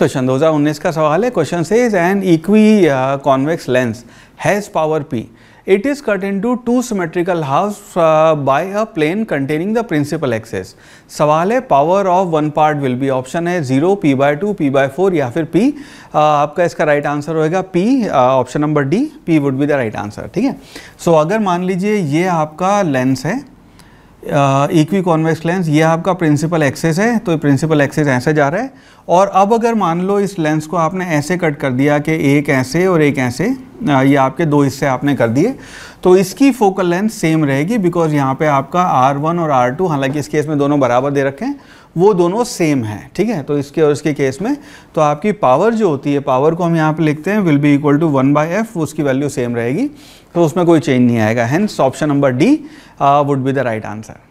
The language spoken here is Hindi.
क्वेश्चन दो हजार उन्नीस का सवाल है क्वेश्चन से is an equiconvex lens has power P it is cut into two symmetrical halves by a plane containing the principal axis सवाल है power of one part will be option है zero P by two P by four या फिर पी uh, आपका इसका राइट आंसर होगा P option number D P would be the right answer ठीक है सो अगर मान लीजिए ये आपका लेंस है इक्वी कॉन्वेक्स लेंस ये आपका प्रिंसिपल एक्सेस है तो प्रिंसिपल एक्सेस ऐसे जा रहा है और अब अगर मान लो इस लेंस को आपने ऐसे कट कर दिया कि एक ऐसे और एक ऐसे ये आपके दो हिस्से आपने कर दिए तो इसकी फोकल लेंथ सेम रहेगी बिकॉज यहाँ पे आपका R1 और R2 हालांकि इस केस में दोनों बराबर दे रखे हैं वो दोनों सेम हैं ठीक है तो इसके और इसके केस में तो आपकी पावर जो होती है पावर को हम यहाँ पे लिखते हैं will be equal to one by F उसकी वैल्यू सेम रहेगी तो उसमें कोई चेंज नहीं आएगा hence option number D would be the right answer